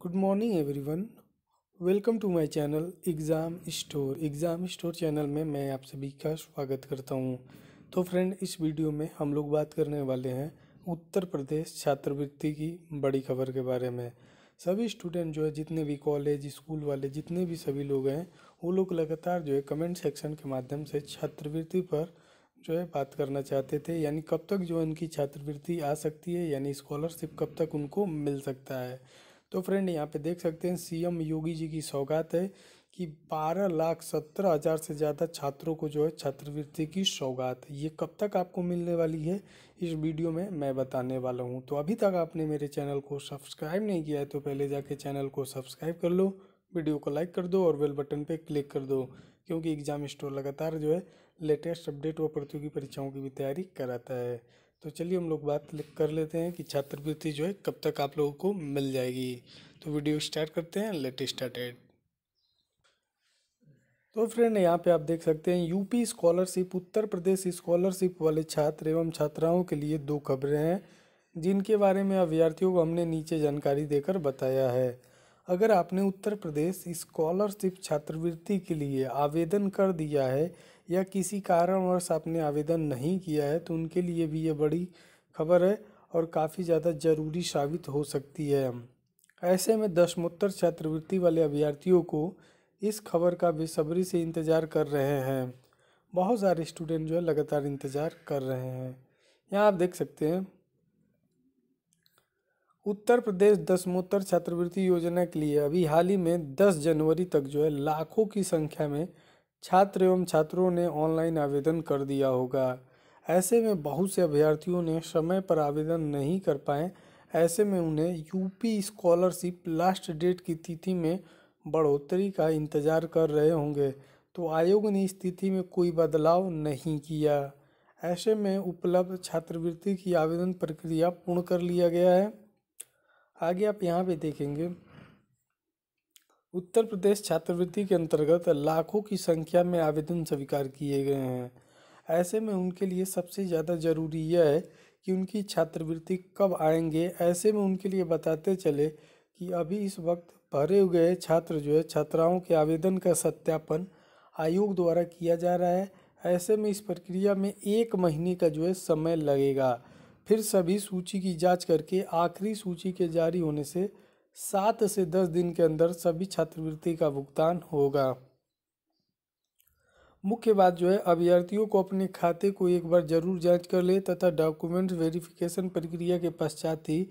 good morning everyone welcome to my channel exam store exam store channel में मैं आप सभी का स्वागत करता हूं तो फ्रेंड इस वीडियो में हम लोग बात करने वाले हैं उत्तर प्रदेश छात्रवृत्ति की बड़ी खबर के बारे में सभी स्टूडेंट जो है जितने भी कॉलेज स्कूल वाले जितने भी सभी लोग हैं वो लोग लगातार जो है कमेंट सेक्शन के माध्यम से छात्रवृत्ति पर जो है बात करना चाहते थे यानी कब तक जो उनकी छात्रवृत्ति आ सकती है यानी स्कॉलरशिप कब तक उनको मिल सकता है तो फ्रेंड यहाँ पे देख सकते हैं सीएम योगी जी की सौगात है कि बारह लाख सत्रह हज़ार से ज़्यादा छात्रों को जो है छात्रवृत्ति की सौगात ये कब तक आपको मिलने वाली है इस वीडियो में मैं बताने वाला हूँ तो अभी तक आपने मेरे चैनल को सब्सक्राइब नहीं किया है तो पहले जाके चैनल को सब्सक्राइब कर लो वीडियो को लाइक कर दो और बेल बटन पे क्लिक कर दो क्योंकि एग्ज़ाम स्टोर लगातार जो है लेटेस्ट अपडेट व प्रतियोगी परीक्षाओं की भी तैयारी कराता है तो चलिए हम लोग बात कर लेते हैं कि छात्रवृत्ति जो है कब तक आप लोगों को मिल जाएगी तो वीडियो स्टार्ट करते हैं लेट स्टार्टेड तो फ्रेंड यहाँ पे आप देख सकते हैं UP scholarship Uttar Pradesh scholarship वाले छात्र एवं छात्राओं के लिए दो खबरें हैं जिनके बारे में अभ्यर्थियों को हमने नीचे जानकारी देकर बताया है अगर आपने उत्तर प्रदेश स्कॉलरशिप छात्रवृत्ति के लिए आवेदन कर दिया है या किसी कारणवश आपने आवेदन नहीं किया है तो उनके लिए भी ये बड़ी खबर है और काफ़ी ज़्यादा ज़रूरी साबित हो सकती है ऐसे में दशमोत्तर छात्रवृत्ति वाले अभ्यर्थियों को इस खबर का बेसब्री से इंतज़ार कर रहे हैं बहुत सारे स्टूडेंट जो है लगातार इंतज़ार कर रहे हैं यहाँ आप देख सकते हैं उत्तर प्रदेश दसमोत्तर छात्रवृत्ति योजना के लिए अभी हाल ही में 10 जनवरी तक जो है लाखों की संख्या में छात्र एवं छात्रों ने ऑनलाइन आवेदन कर दिया होगा ऐसे में बहुत से अभ्यर्थियों ने समय पर आवेदन नहीं कर पाए ऐसे में उन्हें यूपी स्कॉलरशिप लास्ट डेट की तिथि में बढ़ोतरी का इंतज़ार कर रहे होंगे तो आयोग ने इस तिथि में कोई बदलाव नहीं किया ऐसे में उपलब्ध छात्रवृत्ति की आवेदन प्रक्रिया पूर्ण कर लिया गया है आगे आप यहाँ पे देखेंगे उत्तर प्रदेश छात्रवृत्ति के अंतर्गत लाखों की संख्या में आवेदन स्वीकार किए गए हैं ऐसे में उनके लिए सबसे ज़्यादा ज़रूरी यह है कि उनकी छात्रवृत्ति कब आएंगे ऐसे में उनके लिए बताते चले कि अभी इस वक्त भरे हुए छात्र जो है छात्राओं के आवेदन का सत्यापन आयोग द्वारा किया जा रहा है ऐसे में इस प्रक्रिया में एक महीने का जो है समय लगेगा फिर सभी सूची की जांच करके आखिरी सूची के जारी होने से सात से दस दिन के अंदर सभी छात्रवृत्ति का भुगतान होगा मुख्य बात जो है अभ्यर्थियों को अपने खाते को एक बार जरूर जांच कर ले तथा डॉक्यूमेंट वेरिफिकेशन प्रक्रिया के पश्चात ही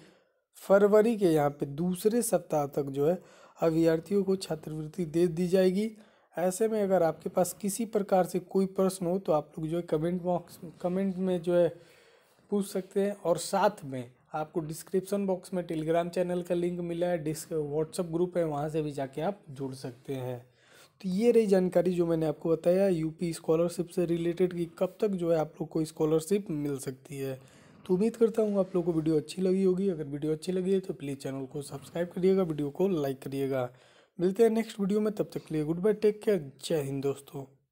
फरवरी के यहाँ पे दूसरे सप्ताह तक जो है अभ्यर्थियों को छात्रवृत्ति दे दी जाएगी ऐसे में अगर आपके पास किसी प्रकार से कोई प्रश्न हो तो आप लोग जो है कमेंट बॉक्स कमेंट में जो है पूछ सकते हैं और साथ में आपको डिस्क्रिप्शन बॉक्स में टेलीग्राम चैनल का लिंक मिला है डिस्क व्हाट्सअप ग्रुप है वहाँ से भी जाके आप जुड़ सकते हैं तो ये रही जानकारी जो मैंने आपको बताया यूपी स्कॉलरशिप से रिलेटेड कि कब तक जो है आप लोग को स्कॉलरशिप मिल सकती है तो उम्मीद करता हूँ आप लोग को वीडियो अच्छी लगी होगी अगर वीडियो अच्छी लगी है तो प्लीज़ चैनल को सब्सक्राइब करिएगा वीडियो को लाइक करिएगा मिलते हैं नेक्स्ट वीडियो में तब तक के लिए गुड बाय टेक केयर जय हिंद दोस्तों